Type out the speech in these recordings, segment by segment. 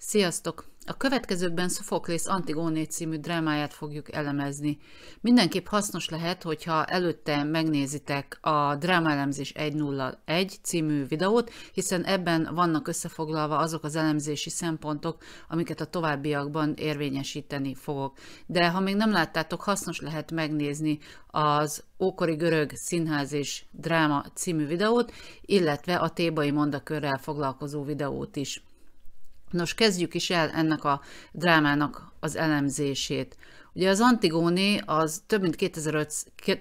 Sziasztok! A következőkben Sophocles Antigóné című drámáját fogjuk elemezni. Mindenképp hasznos lehet, hogyha előtte megnézitek a Drámaelemzés 101 című videót, hiszen ebben vannak összefoglalva azok az elemzési szempontok, amiket a továbbiakban érvényesíteni fogok. De ha még nem láttátok, hasznos lehet megnézni az Ókori Görög Színház és Dráma című videót, illetve a Tébai Mondakörrel foglalkozó videót is. Nos, kezdjük is el ennek a drámának az elemzését. Ugye az Antigóni az több mint 2000,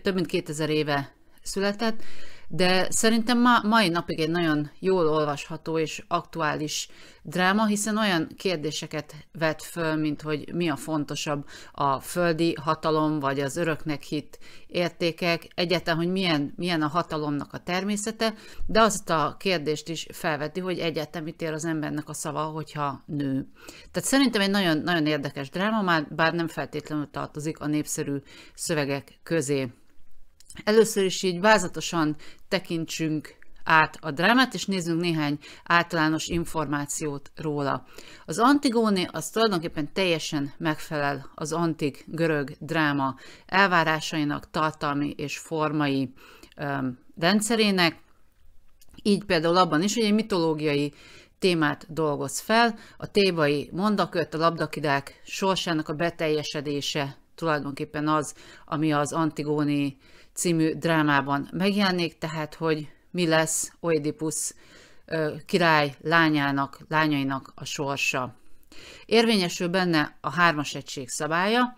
több mint 2000 éve született, de szerintem ma, mai napig egy nagyon jól olvasható és aktuális dráma, hiszen olyan kérdéseket vet föl, mint hogy mi a fontosabb a földi hatalom, vagy az öröknek hit értékek, egyáltalán, hogy milyen, milyen a hatalomnak a természete, de azt a kérdést is felveti, hogy egyáltalán mit ér az embernek a szava, hogyha nő. Tehát szerintem egy nagyon, nagyon érdekes dráma, már bár nem feltétlenül tartozik a népszerű szövegek közé. Először is így vázatosan tekintsünk át a drámát, és nézzünk néhány általános információt róla. Az Antigóné az tulajdonképpen teljesen megfelel az antik görög dráma elvárásainak, tartalmi és formai öm, rendszerének, így például abban is, hogy egy mitológiai témát dolgoz fel, a tébai mondakört, a labdakidák sorsának a beteljesedése tulajdonképpen az, ami az Antigóné című drámában megjelenik, tehát hogy mi lesz Oedipus király lányának, lányainak a sorsa. Érvényesül benne a hármas egység szabálya,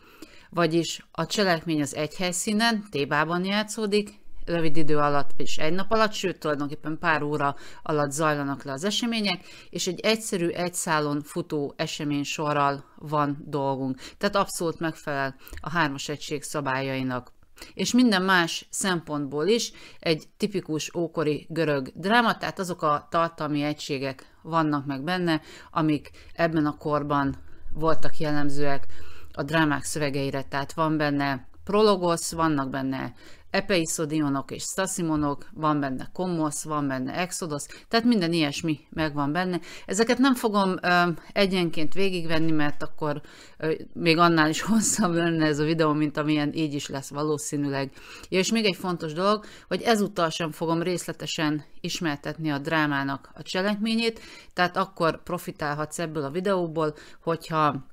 vagyis a cselekmény az egy helyszínen, Tébában játszódik, rövid idő alatt és egy nap alatt, sőt tulajdonképpen pár óra alatt zajlanak le az események, és egy egyszerű, egy szálon futó esemény sorral van dolgunk. Tehát abszolút megfelel a hármas egység szabályainak és minden más szempontból is egy tipikus ókori görög dráma, tehát azok a tartalmi egységek vannak meg benne, amik ebben a korban voltak jellemzőek a drámák szövegeire, tehát van benne prologosz, vannak benne epeiszodionok és stasimonok, van benne komosz, van benne exodosz, tehát minden ilyesmi megvan benne. Ezeket nem fogom ö, egyenként végigvenni, mert akkor ö, még annál is hosszabb lenne ez a videó, mint amilyen így is lesz valószínűleg. Ja, és még egy fontos dolog, hogy ezúttal sem fogom részletesen ismertetni a drámának a cselekményét, tehát akkor profitálhatsz ebből a videóból, hogyha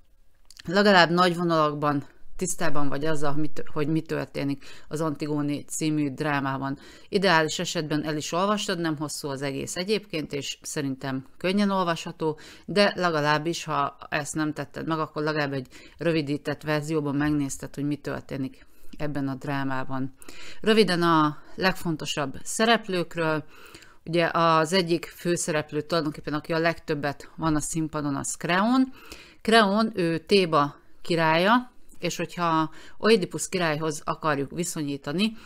legalább nagy vonalakban tisztában vagy azzal, hogy mi történik az Antigóni című drámában. Ideális esetben el is olvastad, nem hosszú az egész egyébként, és szerintem könnyen olvasható, de legalábbis, ha ezt nem tetted meg, akkor legalább egy rövidített verzióban megnézted, hogy mi történik ebben a drámában. Röviden a legfontosabb szereplőkről, Ugye az egyik főszereplő tulajdonképpen, aki a legtöbbet van a színpadon, az Kreon. Kreon, ő Téba királya, és hogyha Oedipus királyhoz akarjuk viszonyítani,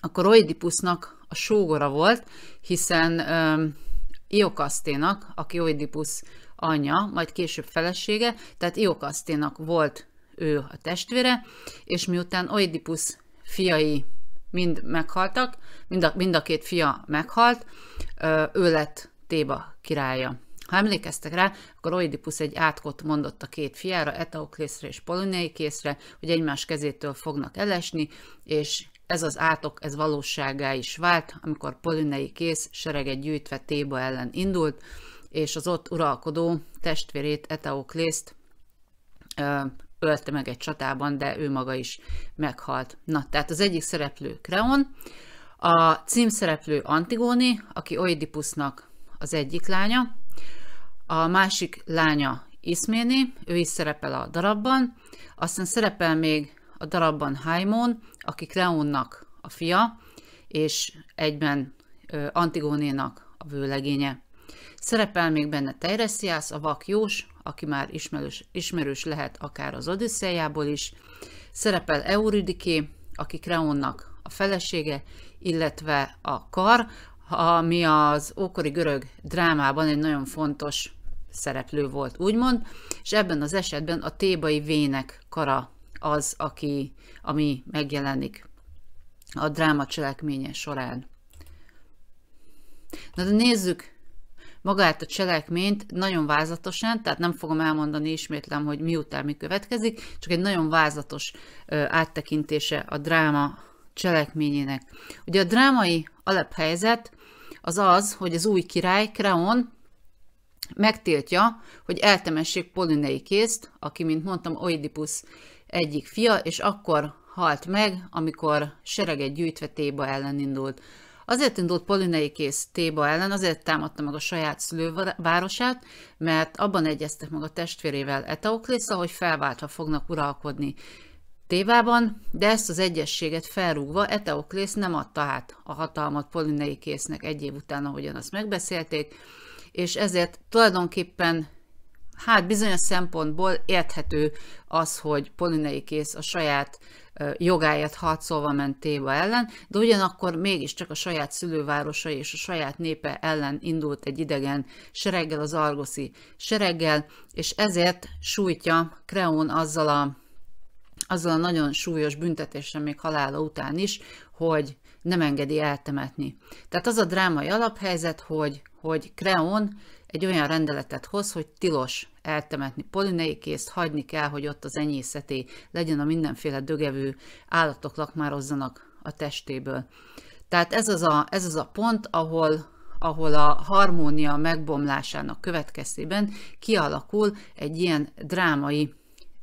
akkor Oedipusnak a sógora volt, hiszen um, Iokaszténak, aki Oedipus anyja, majd később felesége, tehát Iokaszténak volt ő a testvére, és miután Oedipus fiai mind meghaltak, mind a, mind a két fia meghalt, ő lett Téba királya. Ha emlékeztek rá, akkor Oedipus egy átkot mondott a két fiára, Etaoklészre és készre, hogy egymás kezétől fognak elesni, és ez az átok, ez valóságá is vált, amikor kész sereget gyűjtve Téba ellen indult, és az ott uralkodó testvérét, Etaoklészt ölte meg egy csatában, de ő maga is meghalt. Na, tehát az egyik szereplő Kreon, a címszereplő Antigóni, aki Oedipusnak az egyik lánya, a másik lánya Iszméni, ő is szerepel a darabban, aztán szerepel még a darabban Haimon, aki kreónnak a fia, és egyben Antigónénak a vőlegénye. Szerepel még benne Teiresias, a vak Jós, aki már ismerős, ismerős lehet akár az odüsszeiából is. Szerepel Euridiki, aki Kreonnak a felesége, illetve a kar, ami az ókori görög drámában egy nagyon fontos szereplő volt, úgymond, és ebben az esetben a tébai vének kara az, aki, ami megjelenik a dráma cselekménye során. Na de nézzük magát a cselekményt nagyon vázatosan, tehát nem fogom elmondani, ismétlem, hogy miután mi következik, csak egy nagyon vázatos áttekintése a dráma cselekményének. Ugye a drámai alaphelyzet az az, hogy az új király, Kreon, megtiltja, hogy eltemessék Polinei kézt, aki, mint mondtam, Oidipus egyik fia, és akkor halt meg, amikor sereget gyűjtve Téba ellen indult. Azért indult Polinei kész Téba ellen, azért támadta meg a saját szülővárosát, mert abban egyeztek meg a testvérével Etaoklész, hogy felváltva fognak uralkodni Tévában, de ezt az egyességet felrúgva Eteoklész nem adta át a hatalmat Polinei késznek egy év után, ahogyan azt megbeszélték, és ezért tulajdonképpen hát bizonyos szempontból érthető az, hogy Polinei kész a saját jogáját harcolva ment Téva ellen, de ugyanakkor mégiscsak a saját szülővárosa és a saját népe ellen indult egy idegen sereggel, az argoszi sereggel, és ezért sújtja Kreón azzal a, azzal a nagyon súlyos büntetéssel még halála után is, hogy nem engedi eltemetni. Tehát az a drámai alaphelyzet, hogy hogy Kreon egy olyan rendeletet hoz, hogy tilos eltemetni polineikészt, hagyni kell, hogy ott az enyészeté legyen a mindenféle dögevő állatok lakmározzanak a testéből. Tehát ez az a, ez az a pont, ahol, ahol a harmónia megbomlásának következtében kialakul egy ilyen drámai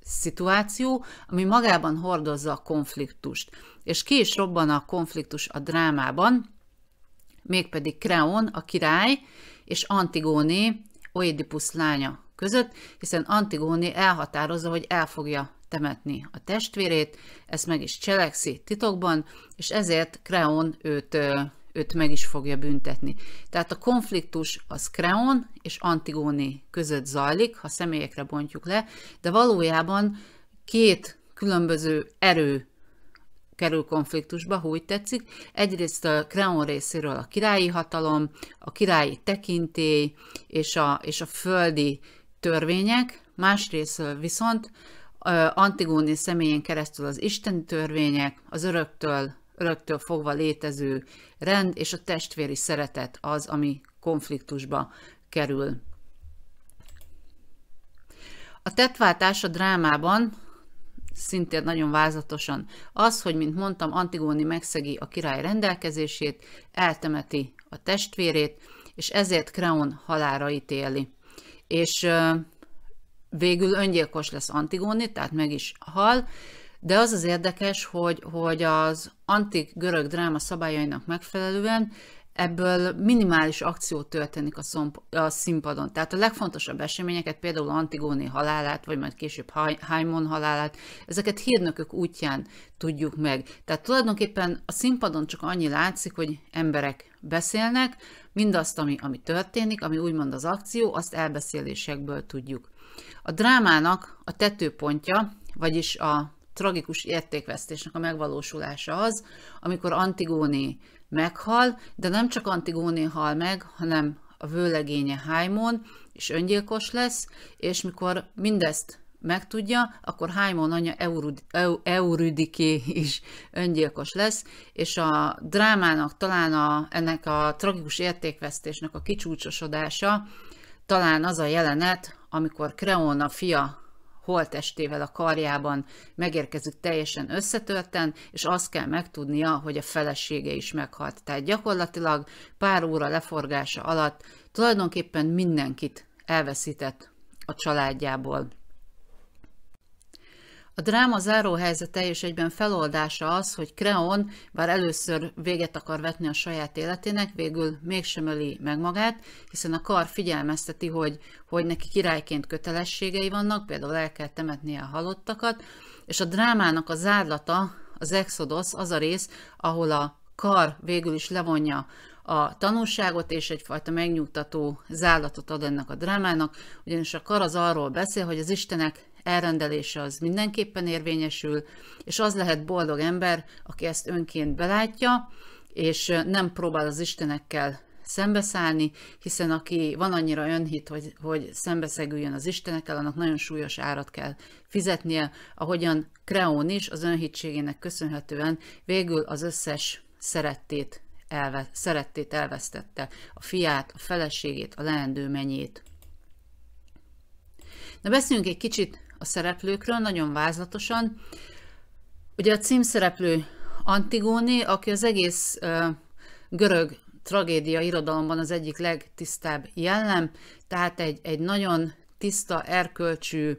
szituáció, ami magában hordozza a konfliktust. És ki is robban a konfliktus a drámában, mégpedig Kreon, a király, és Antigóni, Oedipus lánya között, hiszen Antigóni elhatározza, hogy el fogja temetni a testvérét, ezt meg is cselekszi titokban, és ezért Kreon őt, őt meg is fogja büntetni. Tehát a konfliktus az Kreon és Antigóni között zajlik, ha személyekre bontjuk le, de valójában két különböző erő kerül konfliktusba, ha úgy tetszik. Egyrészt a Kreon részéről a királyi hatalom, a királyi tekintély és a, és a földi törvények, másrészt viszont Antigóni személyén keresztül az isteni törvények, az öröktől, öröktől fogva létező rend és a testvéri szeretet az, ami konfliktusba kerül. A tettváltás a drámában szintén nagyon vázatosan. Az, hogy, mint mondtam, Antigóni megszegi a király rendelkezését, eltemeti a testvérét, és ezért Kreon halára ítéli. És végül öngyilkos lesz Antigóni, tehát meg is hal, de az az érdekes, hogy, hogy az antik görög dráma szabályainak megfelelően ebből minimális akció történik a, szomp- a színpadon. Tehát a legfontosabb eseményeket, például Antigóné halálát, vagy majd később Haimon halálát, ezeket hírnökök útján tudjuk meg. Tehát tulajdonképpen a színpadon csak annyi látszik, hogy emberek beszélnek, mindazt, ami, ami történik, ami úgymond az akció, azt elbeszélésekből tudjuk. A drámának a tetőpontja, vagyis a tragikus értékvesztésnek a megvalósulása az, amikor Antigóné meghal, de nem csak Antigóné hal meg, hanem a vőlegénye Hájmon és öngyilkos lesz, és mikor mindezt megtudja, akkor Hájmon anyja Eurüdiké is öngyilkos lesz, és a drámának talán a, ennek a tragikus értékvesztésnek a kicsúcsosodása talán az a jelenet, amikor Kreona fia holtestével a karjában megérkezik teljesen összetölten, és azt kell megtudnia, hogy a felesége is meghalt. Tehát gyakorlatilag pár óra leforgása alatt tulajdonképpen mindenkit elveszített a családjából. A dráma záróhelyzete és egyben feloldása az, hogy Creon, bár először véget akar vetni a saját életének, végül mégsem öli meg magát, hiszen a kar figyelmezteti, hogy, hogy neki királyként kötelességei vannak, például el kell temetnie a halottakat, és a drámának a zárlata, az Exodus, az a rész, ahol a kar végül is levonja a tanulságot, és egyfajta megnyugtató zállatot ad ennek a drámának, ugyanis a kar az arról beszél, hogy az Istenek elrendelése az mindenképpen érvényesül, és az lehet boldog ember, aki ezt önként belátja, és nem próbál az Istenekkel szembeszállni, hiszen aki van annyira önhit, hogy, hogy szembeszegüljön az Istenekkel, annak nagyon súlyos árat kell fizetnie, ahogyan Kreón is az önhitségének köszönhetően végül az összes szerettét, elve, szerettét elvesztette, a fiát, a feleségét, a leendő menyét. Na beszéljünk egy kicsit a szereplőkről, nagyon vázlatosan. Ugye a címszereplő Antigóni, aki az egész görög tragédia irodalomban az egyik legtisztább jellem, tehát egy, egy nagyon tiszta, erkölcsű,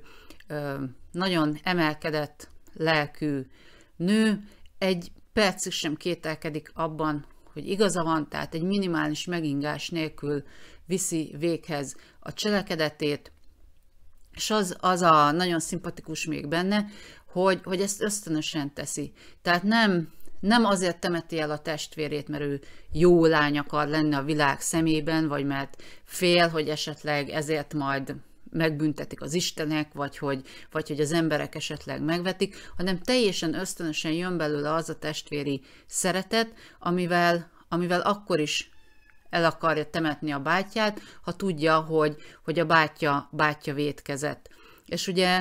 nagyon emelkedett lelkű nő, egy percig sem kételkedik abban, hogy igaza van, tehát egy minimális megingás nélkül viszi véghez a cselekedetét, és az, az a nagyon szimpatikus még benne, hogy, hogy ezt ösztönösen teszi. Tehát nem, nem azért temeti el a testvérét, mert ő jó lány akar lenni a világ szemében, vagy mert fél, hogy esetleg ezért majd megbüntetik az istenek, vagy hogy, vagy hogy az emberek esetleg megvetik, hanem teljesen ösztönösen jön belőle az a testvéri szeretet, amivel, amivel akkor is el akarja temetni a bátyját, ha tudja, hogy, hogy a bátya bátya vétkezett. És ugye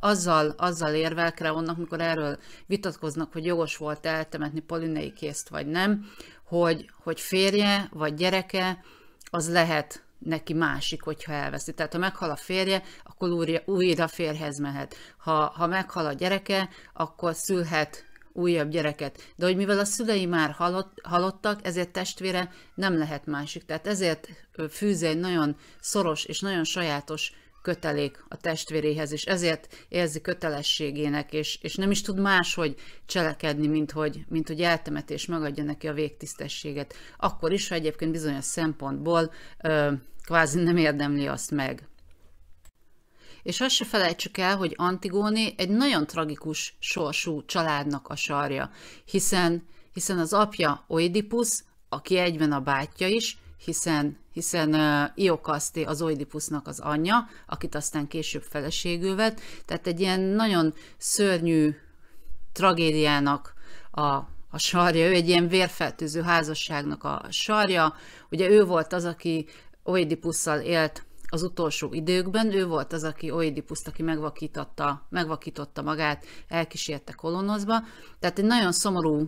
azzal, azzal érvelkre onnak, amikor erről vitatkoznak, hogy jogos volt eltemetni Polinei készt vagy nem, hogy, hogy férje vagy gyereke, az lehet neki másik, hogyha elveszi. Tehát ha meghal a férje, akkor újra, újra férhez mehet. Ha, ha meghal a gyereke, akkor szülhet újabb gyereket. De hogy mivel a szülei már halott, halottak, ezért testvére nem lehet másik. Tehát ezért fűz egy nagyon szoros és nagyon sajátos kötelék a testvéréhez, és ezért érzi kötelességének, és, és nem is tud máshogy cselekedni, mint hogy, mint hogy eltemetés megadja neki a végtisztességet. Akkor is, ha egyébként bizonyos szempontból ö, kvázi nem érdemli azt meg. És azt se felejtsük el, hogy Antigóni egy nagyon tragikus sorsú családnak a sarja, hiszen, hiszen az apja Oidipus, aki egyben a bátyja is, hiszen, hiszen uh, Iokaszté az Oidipusznak az anyja, akit aztán később feleségül vett, tehát egy ilyen nagyon szörnyű tragédiának a a sarja, ő egy ilyen vérfertőző házasságnak a sarja. Ugye ő volt az, aki Oedipusszal élt az utolsó időkben. Ő volt az, aki Oedipuszt, aki megvakította, megvakította magát, elkísérte Kolonoszba. Tehát egy nagyon szomorú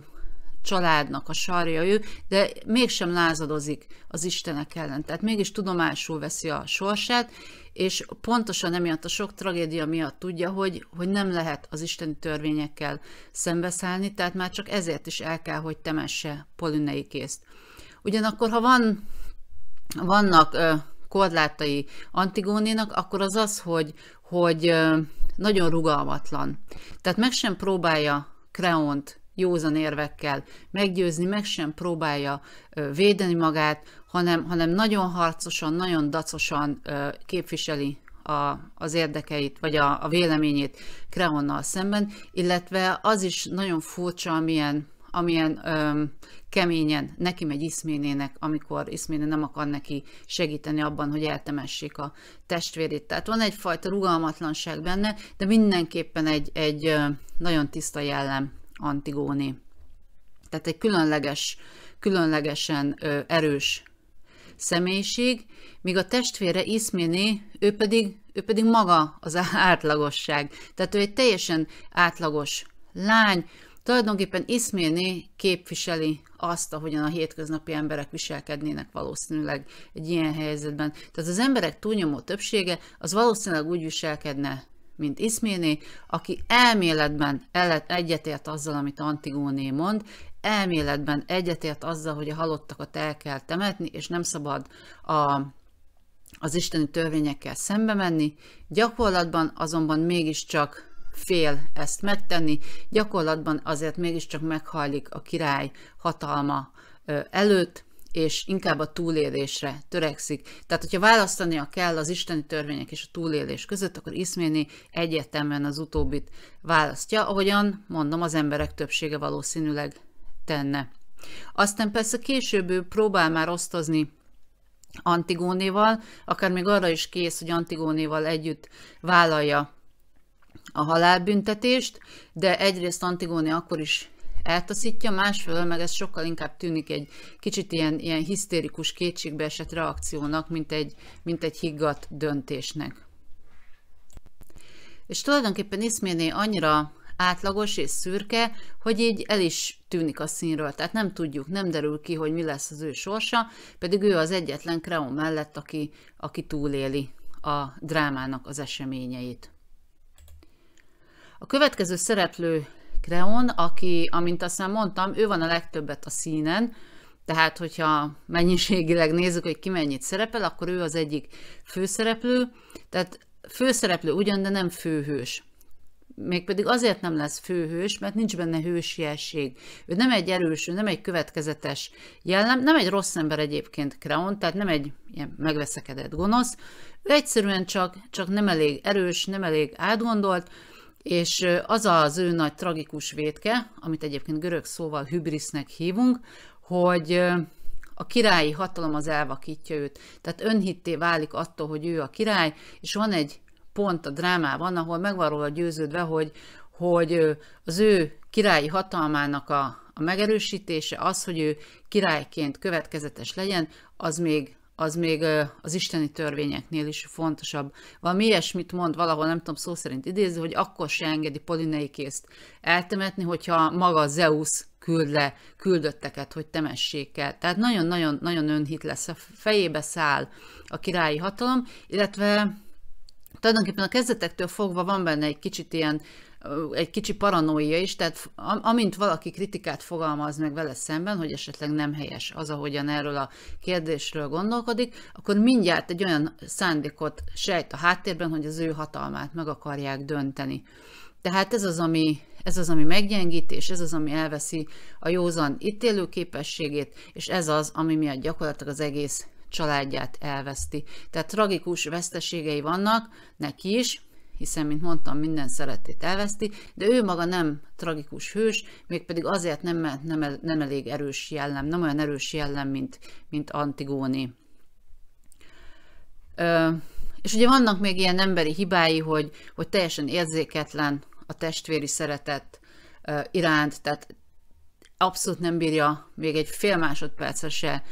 családnak a sarja ő, de mégsem lázadozik az Istenek ellen. Tehát mégis tudomásul veszi a sorsát, és pontosan emiatt a sok tragédia miatt tudja, hogy, hogy nem lehet az isteni törvényekkel szembeszállni, tehát már csak ezért is el kell, hogy temesse Polinei készt. Ugyanakkor, ha van, vannak korlátai Antigónénak, akkor az az, hogy, hogy nagyon rugalmatlan. Tehát meg sem próbálja Kreont józan érvekkel meggyőzni, meg sem próbálja védeni magát, hanem, hanem nagyon harcosan, nagyon dacosan képviseli a, az érdekeit, vagy a, a véleményét Kreonnal szemben, illetve az is nagyon furcsa, milyen amilyen öm, keményen neki megy Iszménének, amikor Iszméné nem akar neki segíteni abban, hogy eltemessék a testvérét. Tehát van egyfajta rugalmatlanság benne, de mindenképpen egy, egy nagyon tiszta jellem Antigóni. Tehát egy különleges, különlegesen ö, erős személyiség, míg a testvére Iszméné, ő pedig, ő pedig maga az átlagosság. Tehát ő egy teljesen átlagos lány, Tulajdonképpen Iszméni képviseli azt, ahogyan a hétköznapi emberek viselkednének valószínűleg egy ilyen helyzetben. Tehát az emberek túlnyomó többsége az valószínűleg úgy viselkedne, mint Iszméni, aki elméletben egyetért azzal, amit Antigóné mond, elméletben egyetért azzal, hogy a halottakat el kell temetni, és nem szabad a, az isteni törvényekkel szembe menni, gyakorlatban azonban mégiscsak fél ezt megtenni, gyakorlatban azért mégiscsak meghajlik a király hatalma előtt, és inkább a túlélésre törekszik. Tehát, hogyha választania kell az isteni törvények és a túlélés között, akkor Iszméni egyértelműen az utóbbit választja, ahogyan mondom, az emberek többsége valószínűleg tenne. Aztán persze később ő próbál már osztozni Antigónéval, akár még arra is kész, hogy Antigónéval együtt vállalja a halálbüntetést, de egyrészt Antigóni akkor is eltaszítja, másfelől meg ez sokkal inkább tűnik egy kicsit ilyen, ilyen hisztérikus kétségbeesett reakciónak, mint egy, mint egy higgadt döntésnek. És tulajdonképpen Iszméné annyira átlagos és szürke, hogy így el is tűnik a színről, tehát nem tudjuk, nem derül ki, hogy mi lesz az ő sorsa, pedig ő az egyetlen kreó mellett, aki, aki túléli a drámának az eseményeit. A következő szereplő Kreon, aki, amint aztán mondtam, ő van a legtöbbet a színen, tehát hogyha mennyiségileg nézzük, hogy ki mennyit szerepel, akkor ő az egyik főszereplő, tehát főszereplő ugyan, de nem főhős. Mégpedig azért nem lesz főhős, mert nincs benne hősiesség. Ő nem egy erős, ő nem egy következetes jellem, nem egy rossz ember egyébként kreon, tehát nem egy ilyen megveszekedett gonosz. Ő egyszerűen csak, csak nem elég erős, nem elég átgondolt, és az az ő nagy tragikus vétke, amit egyébként görög szóval hübrisznek hívunk, hogy a királyi hatalom az elvakítja őt. Tehát önhitté válik attól, hogy ő a király, és van egy pont a drámában, ahol meg van róla győződve, hogy, hogy az ő királyi hatalmának a, a megerősítése, az, hogy ő királyként következetes legyen, az még az még az isteni törvényeknél is fontosabb. Valami ilyesmit mond valahol, nem tudom szó szerint idézni, hogy akkor se engedi Polineikészt eltemetni, hogyha maga Zeus küld le küldötteket, hogy temessék el. Tehát nagyon-nagyon-nagyon önhit lesz, a fejébe száll a királyi hatalom, illetve tulajdonképpen a kezdetektől fogva van benne egy kicsit ilyen egy kicsi paranoia is, tehát amint valaki kritikát fogalmaz meg vele szemben, hogy esetleg nem helyes az, ahogyan erről a kérdésről gondolkodik, akkor mindjárt egy olyan szándékot sejt a háttérben, hogy az ő hatalmát meg akarják dönteni. Tehát ez az, ami, ez az, ami meggyengítés, ez az, ami elveszi a józan ítélő képességét, és ez az, ami miatt gyakorlatilag az egész családját elveszti. Tehát tragikus veszteségei vannak neki is, hiszen, mint mondtam, minden szeretét elveszti, de ő maga nem tragikus hős, mégpedig azért nem, nem, nem elég erős jellem, nem olyan erős jellem, mint, mint Antigóni. Ö, és ugye vannak még ilyen emberi hibái, hogy, hogy teljesen érzéketlen a testvéri szeretet iránt, tehát abszolút nem bírja még egy fél másodpercre se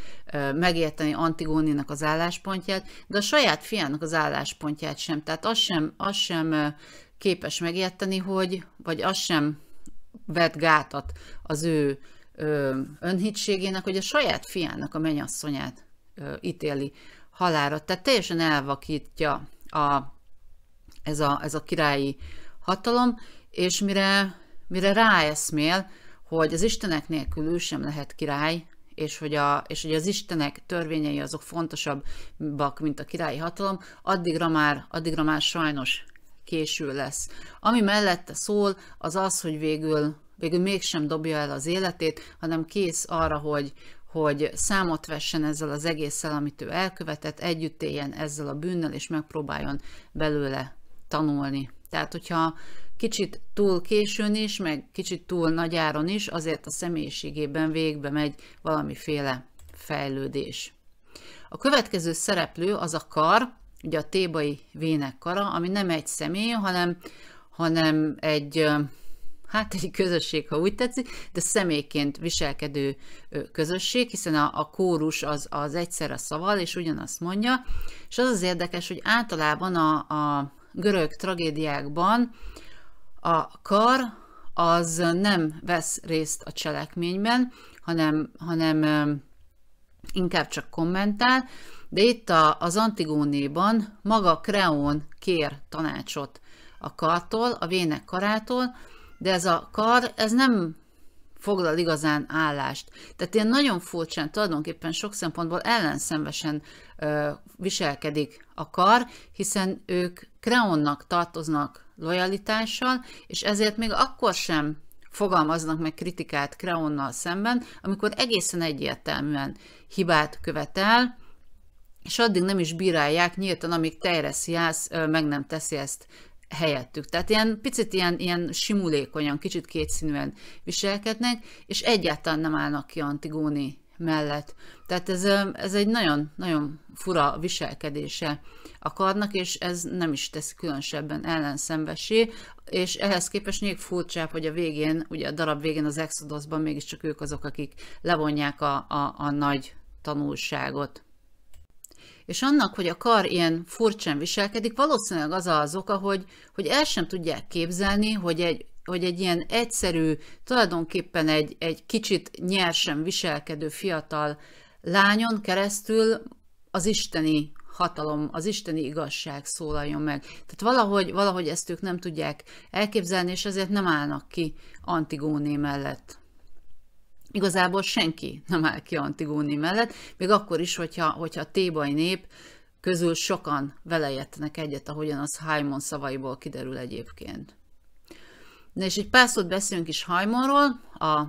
megérteni Antigóninak az álláspontját, de a saját fiának az álláspontját sem. Tehát az sem, az sem képes megérteni, hogy, vagy az sem vet gátat az ő önhitségének, hogy a saját fiának a mennyasszonyát ítéli halára. Tehát teljesen elvakítja a, ez, a, ez a királyi hatalom, és mire, mire ráeszmél, hogy az Istenek nélkül ő sem lehet király, és hogy, a, és hogy az Istenek törvényei azok fontosabbak, mint a királyi hatalom, addigra már, addigra már sajnos késő lesz. Ami mellette szól, az az, hogy végül, végül mégsem dobja el az életét, hanem kész arra, hogy, hogy számot vessen ezzel az egésszel, amit ő elkövetett, együtt éljen ezzel a bűnnel, és megpróbáljon belőle tanulni. Tehát, hogyha kicsit túl későn is, meg kicsit túl nagy áron is, azért a személyiségében végbe megy valamiféle fejlődés. A következő szereplő az a kar, ugye a tébai vének kara, ami nem egy személy, hanem, hanem egy, hát egy közösség, ha úgy tetszik, de személyként viselkedő közösség, hiszen a, a kórus az, az egyszerre szaval, és ugyanazt mondja, és az az érdekes, hogy általában a, a görög tragédiákban a kar az nem vesz részt a cselekményben, hanem, hanem inkább csak kommentál, de itt a, az Antigónéban maga Kreón kér tanácsot a kartól, a vének karától, de ez a kar, ez nem foglal igazán állást. Tehát ilyen nagyon furcsán, tulajdonképpen sok szempontból ellenszenvesen ö, viselkedik a kar, hiszen ők Kreonnak tartoznak lojalitással, és ezért még akkor sem fogalmaznak meg kritikát Kreonnal szemben, amikor egészen egyértelműen hibát követel, és addig nem is bírálják nyíltan, amíg Tejresz Jász meg nem teszi ezt helyettük. Tehát ilyen picit ilyen, ilyen simulékonyan, kicsit kétszínűen viselkednek, és egyáltalán nem állnak ki Antigóni mellett. Tehát ez, ez egy nagyon, nagyon fura viselkedése a karnak, és ez nem is tesz különösebben ellenszenvesé, és ehhez képest még furcsább, hogy a végén, ugye a darab végén az Exodusban mégiscsak ők azok, akik levonják a, a, a nagy tanulságot. És annak, hogy a kar ilyen furcsán viselkedik, valószínűleg az az oka, hogy, hogy el sem tudják képzelni, hogy egy, hogy egy ilyen egyszerű, tulajdonképpen egy, egy kicsit nyersen viselkedő fiatal lányon keresztül az isteni hatalom, az isteni igazság szólaljon meg. Tehát valahogy, valahogy ezt ők nem tudják elképzelni, és ezért nem állnak ki Antigóné mellett. Igazából senki nem áll ki Antigóné mellett, még akkor is, hogyha, hogyha a tébai nép közül sokan vele egyet, ahogyan az haimon szavaiból kiderül egyébként. Na és egy pár szót beszélünk is haimonról, a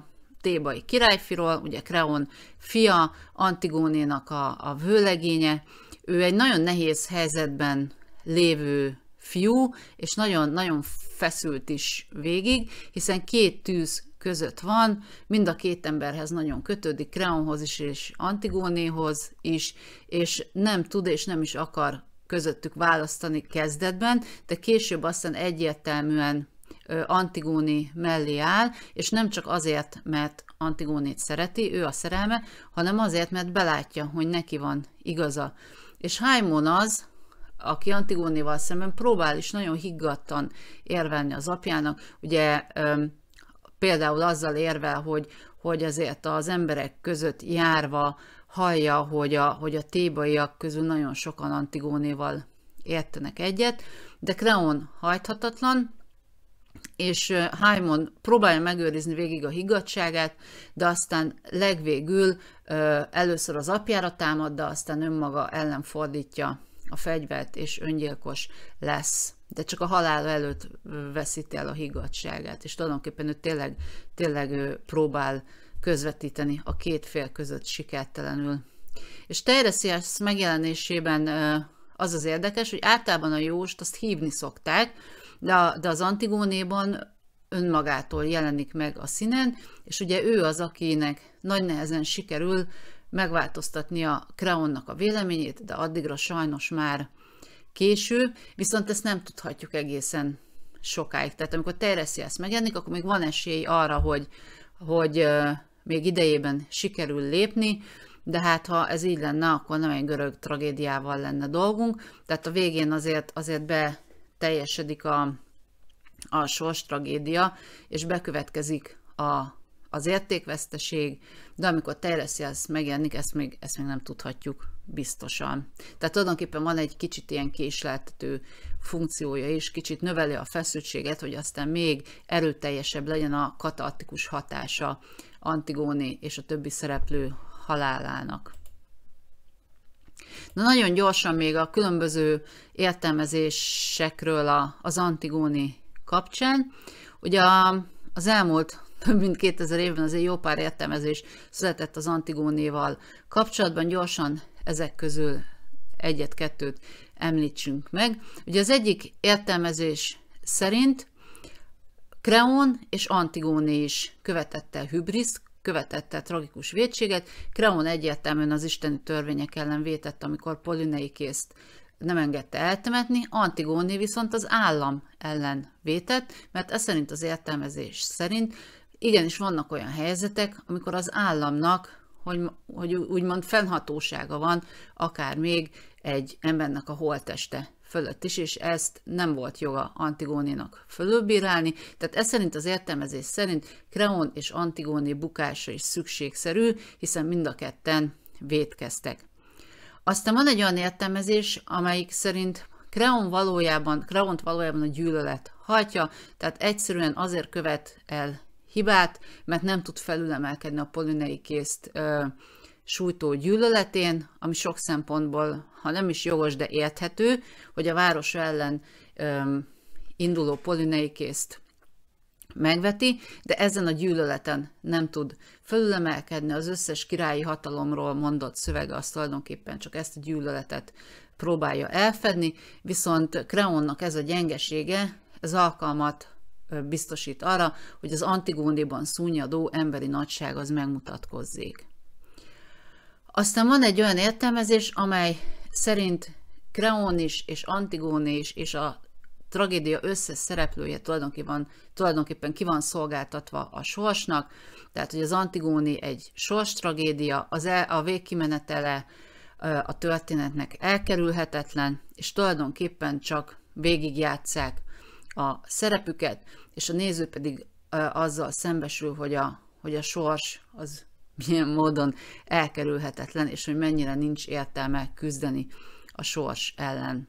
Tébai királyfiról, ugye Kreon fia, Antigónénak a, a vőlegénye. Ő egy nagyon nehéz helyzetben lévő fiú, és nagyon-nagyon feszült is végig, hiszen két tűz között van, mind a két emberhez nagyon kötődik, Kreonhoz is és Antigónéhoz is, és nem tud és nem is akar közöttük választani kezdetben, de később aztán egyértelműen Antigóni mellé áll, és nem csak azért, mert Antigónét szereti, ő a szerelme, hanem azért, mert belátja, hogy neki van igaza. És Haimon az, aki Antigónéval szemben próbál is nagyon higgadtan érvelni az apjának, ugye például azzal érvel, hogy, hogy azért az emberek között járva hallja, hogy a, hogy a tébaiak közül nagyon sokan Antigónéval értenek egyet, de Kreon hajthatatlan, és Hymon próbálja megőrizni végig a higgadságát, de aztán legvégül először az apjára támad, de aztán önmaga ellen fordítja a fegyvert, és öngyilkos lesz. De csak a halál előtt veszít el a higgadságát, és tulajdonképpen ő tényleg, tényleg próbál közvetíteni a két fél között sikertelenül. És Teiresias megjelenésében az az érdekes, hogy általában a jóst azt hívni szokták, de, de az Antigónéban önmagától jelenik meg a színen, és ugye ő az, akinek nagy nehezen sikerül megváltoztatni a Kreonnak a véleményét, de addigra sajnos már késő, viszont ezt nem tudhatjuk egészen sokáig. Tehát amikor Teresias megjelenik, akkor még van esély arra, hogy, hogy még idejében sikerül lépni, de hát ha ez így lenne, akkor nem egy görög tragédiával lenne dolgunk, tehát a végén azért, azért be teljesedik a, a sors tragédia, és bekövetkezik a, az értékveszteség, de amikor teljeszi, ez megjelenik, ezt még, ezt még nem tudhatjuk biztosan. Tehát tulajdonképpen van egy kicsit ilyen késleltető funkciója is, kicsit növeli a feszültséget, hogy aztán még erőteljesebb legyen a katartikus hatása Antigóni és a többi szereplő halálának. Na nagyon gyorsan még a különböző értelmezésekről a, az Antigóni kapcsán. Ugye az elmúlt több mint 2000 évben azért jó pár értelmezés született az Antigónéval kapcsolatban, gyorsan ezek közül egyet-kettőt említsünk meg. Ugye az egyik értelmezés szerint Kreon és Antigóné is követette hübriszt, követette tragikus vétséget. Kreon egyértelműen az isteni törvények ellen vétett, amikor Polineikészt nem engedte eltemetni, Antigóné viszont az állam ellen vétett, mert ez szerint az értelmezés szerint igenis vannak olyan helyzetek, amikor az államnak hogy, hogy úgymond fennhatósága van, akár még egy embernek a holteste fölött is, és ezt nem volt joga Antigóninak fölülbírálni, tehát ez szerint az értelmezés szerint Kreon és Antigóni bukása is szükségszerű, hiszen mind a ketten vétkeztek. Aztán van egy olyan értelmezés, amelyik szerint Kreon valójában, Kreont valójában a gyűlölet hajtja, tehát egyszerűen azért követ el hibát, mert nem tud felülemelkedni a polinei készt ö, sújtó gyűlöletén, ami sok szempontból, ha nem is jogos, de érthető, hogy a város ellen öm, induló polineikészt megveti, de ezen a gyűlöleten nem tud fölülemelkedni. Az összes királyi hatalomról mondott szövege az tulajdonképpen csak ezt a gyűlöletet próbálja elfedni, viszont Kreonnak ez a gyengesége, ez alkalmat biztosít arra, hogy az Antigóniban szúnyadó emberi nagyság az megmutatkozzék. Aztán van egy olyan értelmezés, amely szerint Kreon is, és Antigóné is, és a tragédia összes szereplője tulajdonképpen, tulajdonképpen ki van szolgáltatva a sorsnak, tehát hogy az Antigóni egy sors tragédia, az el, a végkimenetele a történetnek elkerülhetetlen, és tulajdonképpen csak végigjátszák a szerepüket, és a néző pedig azzal szembesül, hogy a, hogy a sors az milyen módon elkerülhetetlen, és hogy mennyire nincs értelme küzdeni a sors ellen.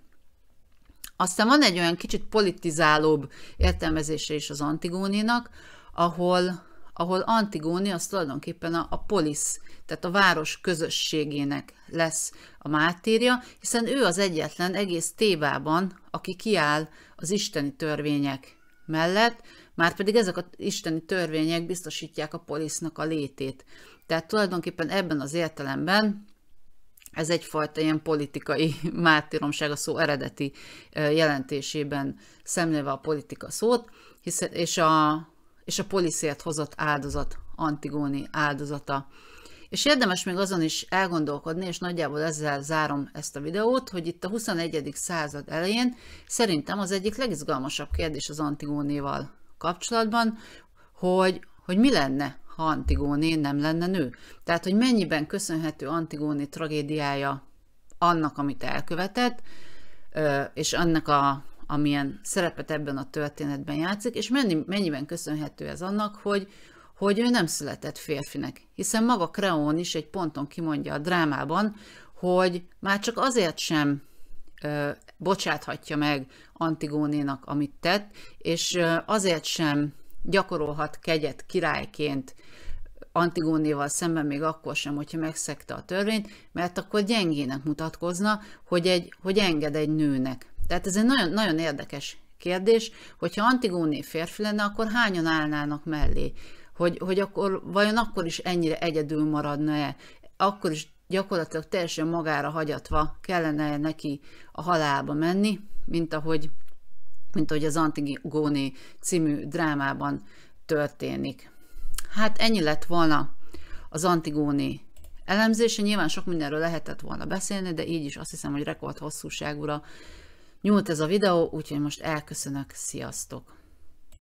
Aztán van egy olyan kicsit politizálóbb értelmezése is az Antigóninak, ahol, ahol Antigóni az tulajdonképpen a, a polisz, tehát a város közösségének lesz a mártírja, hiszen ő az egyetlen egész tévában, aki kiáll az isteni törvények mellett, Márpedig ezek a isteni törvények biztosítják a polisznak a létét. Tehát tulajdonképpen ebben az értelemben ez egyfajta ilyen politikai mártíromság a szó eredeti jelentésében szemlélve a politika szót, hiszen, és, a, és a poliszért hozott áldozat, Antigóni áldozata. És érdemes még azon is elgondolkodni, és nagyjából ezzel zárom ezt a videót, hogy itt a 21. század elején szerintem az egyik legizgalmasabb kérdés az Antigónéval kapcsolatban, hogy, hogy mi lenne, ha Antigóné nem lenne nő. Tehát, hogy mennyiben köszönhető Antigóné tragédiája annak, amit elkövetett, és annak a amilyen szerepet ebben a történetben játszik, és mennyi, mennyiben köszönhető ez annak, hogy, hogy ő nem született férfinek. Hiszen maga Kreón is egy ponton kimondja a drámában, hogy már csak azért sem ö, bocsáthatja meg Antigónénak, amit tett, és ö, azért sem gyakorolhat kegyet királyként Antigónéval szemben még akkor sem, hogyha megszegte a törvényt, mert akkor gyengének mutatkozna, hogy, egy, hogy enged egy nőnek. Tehát ez egy nagyon, nagyon érdekes kérdés, hogyha Antigóné férfi lenne, akkor hányan állnának mellé? Hogy, hogy akkor vajon akkor is ennyire egyedül maradna-e? Akkor is gyakorlatilag teljesen magára hagyatva kellene neki a halálba menni, mint ahogy, mint ahogy az Antigóni című drámában történik. Hát ennyi lett volna az Antigóni elemzése. Nyilván sok mindenről lehetett volna beszélni, de így is azt hiszem, hogy rekord hosszúságúra nyúlt ez a videó, úgyhogy most elköszönök, sziasztok!